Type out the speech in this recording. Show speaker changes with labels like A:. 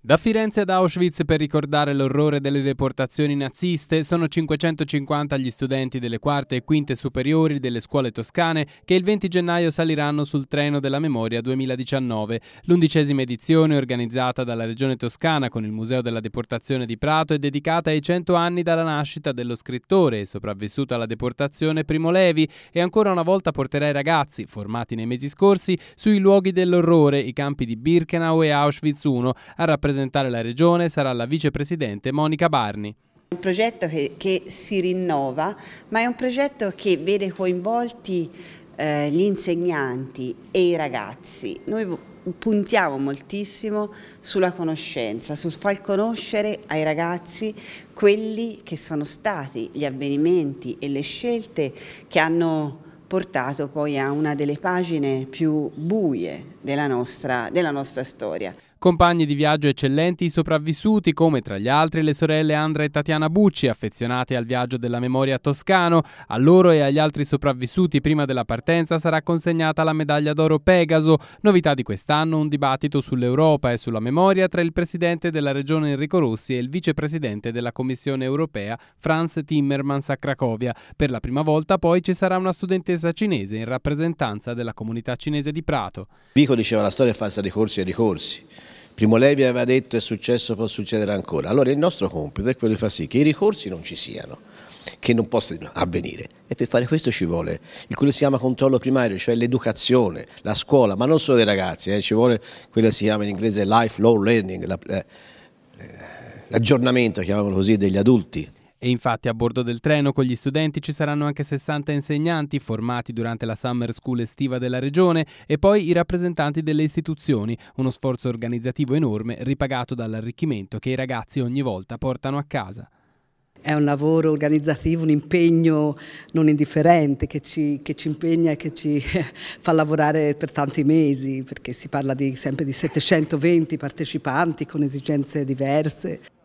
A: Da Firenze ad Auschwitz per ricordare l'orrore delle deportazioni naziste sono 550 gli studenti delle quarte e quinte superiori delle scuole toscane che il 20 gennaio saliranno sul treno della memoria 2019, l'undicesima edizione organizzata dalla Regione Toscana con il Museo della Deportazione di Prato è dedicata ai 100 anni dalla nascita dello scrittore e sopravvissuto alla deportazione Primo Levi e ancora una volta porterà i ragazzi, formati nei mesi scorsi, sui luoghi dell'orrore, i campi di Birkenau e Auschwitz I, a rappresentare rappresentare la Regione sarà la vicepresidente Monica Barni.
B: Un progetto che, che si rinnova, ma è un progetto che vede coinvolti eh, gli insegnanti e i ragazzi. Noi puntiamo moltissimo sulla conoscenza, sul far conoscere ai ragazzi quelli che sono stati gli avvenimenti e le scelte che hanno portato poi a una delle pagine più buie della nostra, della nostra storia.
A: Compagni di viaggio eccellenti i sopravvissuti, come tra gli altri le sorelle Andra e Tatiana Bucci, affezionate al viaggio della memoria toscano. A loro e agli altri sopravvissuti prima della partenza sarà consegnata la medaglia d'oro Pegaso. Novità di quest'anno un dibattito sull'Europa e sulla memoria tra il presidente della regione Enrico Rossi e il vicepresidente della Commissione europea Franz Timmermans a Cracovia. Per la prima volta poi ci sarà una studentessa cinese in rappresentanza della comunità cinese di Prato.
C: Vico diceva la storia è falsa di corsi e ricorsi. Primo Levi aveva detto è successo, può succedere ancora. Allora il nostro compito è quello di far sì che i ricorsi non ci siano, che non possano avvenire. E per fare questo ci vuole quello che si chiama controllo primario, cioè l'educazione, la scuola, ma non solo dei ragazzi, eh, ci vuole quello che si chiama in inglese lifelong learning, eh, eh, l'aggiornamento, chiamiamolo così, degli adulti
A: e infatti a bordo del treno con gli studenti ci saranno anche 60 insegnanti formati durante la Summer School estiva della regione e poi i rappresentanti delle istituzioni, uno sforzo organizzativo enorme ripagato dall'arricchimento che i ragazzi ogni volta portano a casa. È
B: un lavoro organizzativo, un impegno non indifferente che ci, che ci, impegna e che ci fa lavorare per tanti mesi, perché si parla di, sempre di 720 partecipanti con esigenze diverse.